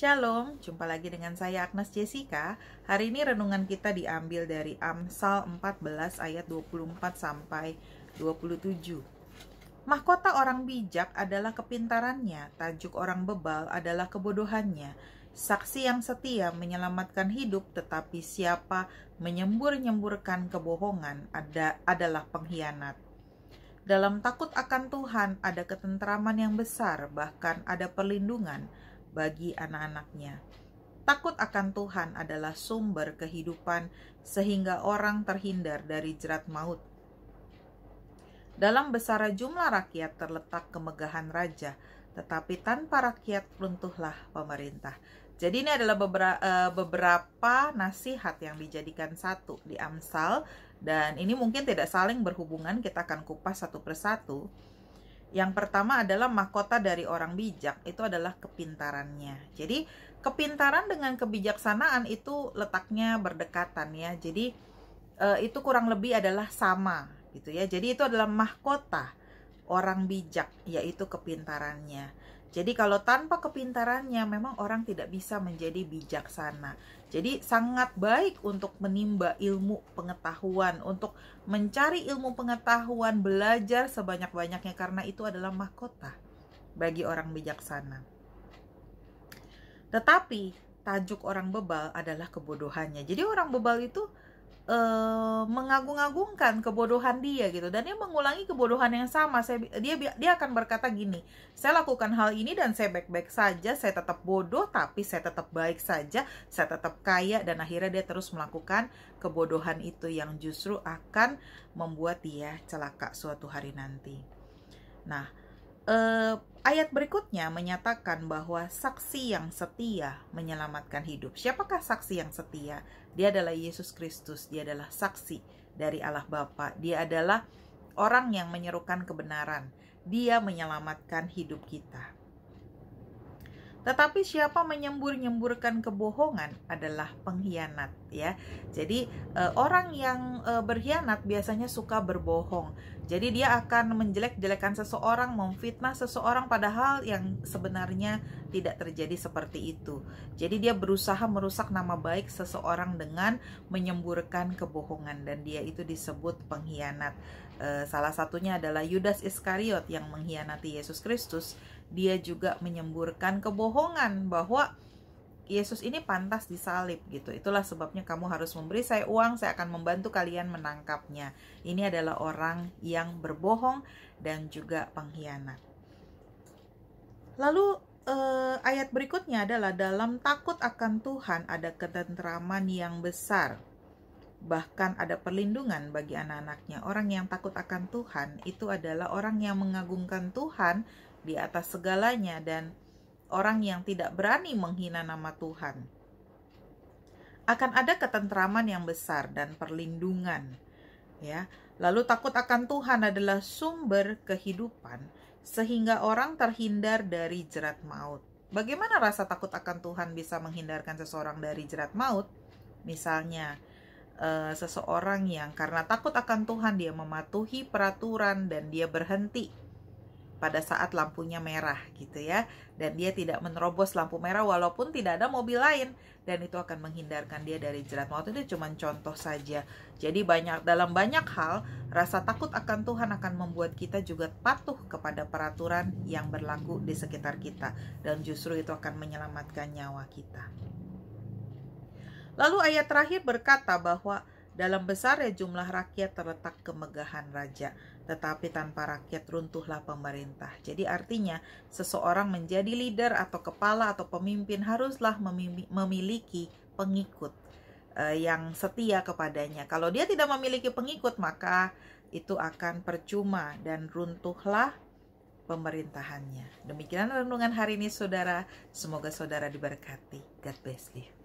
Shalom, jumpa lagi dengan saya Agnes Jessica. Hari ini renungan kita diambil dari Amsal 14 ayat 24 sampai 27. Mahkota orang bijak adalah kepintarannya, tajuk orang bebal adalah kebodohannya. Saksi yang setia menyelamatkan hidup, tetapi siapa menyembur-nyemburkan kebohongan ada, adalah pengkhianat. Dalam takut akan Tuhan ada ketentraman yang besar, bahkan ada perlindungan bagi anak-anaknya. Takut akan Tuhan adalah sumber kehidupan sehingga orang terhindar dari jerat maut. Dalam besar jumlah rakyat terletak kemegahan raja, tetapi tanpa rakyat runtuhlah pemerintah. Jadi ini adalah beberapa, eh, beberapa nasihat yang dijadikan satu di Amsal dan ini mungkin tidak saling berhubungan, kita akan kupas satu persatu. Yang pertama adalah mahkota dari orang bijak, itu adalah kepintarannya. Jadi, kepintaran dengan kebijaksanaan itu letaknya berdekatan ya. Jadi, eh, itu kurang lebih adalah sama gitu ya. Jadi, itu adalah mahkota orang bijak, yaitu kepintarannya. Jadi kalau tanpa kepintarannya memang orang tidak bisa menjadi bijaksana. Jadi sangat baik untuk menimba ilmu pengetahuan, untuk mencari ilmu pengetahuan, belajar sebanyak-banyaknya karena itu adalah mahkota bagi orang bijaksana. Tetapi tajuk orang bebal adalah kebodohannya. Jadi orang bebal itu e, mengagung-agungkan kebodohan dia gitu dan dia mengulangi kebodohan yang sama saya dia dia akan berkata gini saya lakukan hal ini dan saya baik-baik saja saya tetap bodoh tapi saya tetap baik saja saya tetap kaya dan akhirnya dia terus melakukan kebodohan itu yang justru akan membuat dia celaka suatu hari nanti nah eh, ayat berikutnya menyatakan bahwa saksi yang setia menyelamatkan hidup. Siapakah saksi yang setia? Dia adalah Yesus Kristus, dia adalah saksi dari Allah Bapa. Dia adalah orang yang menyerukan kebenaran. Dia menyelamatkan hidup kita. Tetapi siapa menyembur-nyemburkan kebohongan adalah pengkhianat ya. Jadi eh, orang yang eh, berkhianat biasanya suka berbohong. Jadi dia akan menjelek-jelekan seseorang, memfitnah seseorang padahal yang sebenarnya tidak terjadi seperti itu. Jadi dia berusaha merusak nama baik seseorang dengan menyemburkan kebohongan dan dia itu disebut pengkhianat. Eh, salah satunya adalah Yudas Iskariot yang mengkhianati Yesus Kristus. Dia juga menyemburkan kebohongan bahwa Yesus ini pantas disalib gitu. Itulah sebabnya kamu harus memberi saya uang, saya akan membantu kalian menangkapnya. Ini adalah orang yang berbohong dan juga pengkhianat. Lalu eh, ayat berikutnya adalah dalam takut akan Tuhan ada ketentraman yang besar. Bahkan ada perlindungan bagi anak-anaknya. Orang yang takut akan Tuhan itu adalah orang yang mengagungkan Tuhan di atas segalanya dan orang yang tidak berani menghina nama Tuhan. Akan ada ketentraman yang besar dan perlindungan, ya. Lalu takut akan Tuhan adalah sumber kehidupan sehingga orang terhindar dari jerat maut. Bagaimana rasa takut akan Tuhan bisa menghindarkan seseorang dari jerat maut? Misalnya, eh, seseorang yang karena takut akan Tuhan dia mematuhi peraturan dan dia berhenti pada saat lampunya merah gitu ya dan dia tidak menerobos lampu merah walaupun tidak ada mobil lain dan itu akan menghindarkan dia dari jerat maut itu cuma contoh saja jadi banyak dalam banyak hal rasa takut akan Tuhan akan membuat kita juga patuh kepada peraturan yang berlaku di sekitar kita dan justru itu akan menyelamatkan nyawa kita lalu ayat terakhir berkata bahwa dalam besarnya jumlah rakyat terletak kemegahan raja, tetapi tanpa rakyat runtuhlah pemerintah. Jadi artinya seseorang menjadi leader atau kepala atau pemimpin haruslah memiliki pengikut eh, yang setia kepadanya. Kalau dia tidak memiliki pengikut maka itu akan percuma dan runtuhlah pemerintahannya. Demikian renungan hari ini saudara, semoga saudara diberkati. God bless you.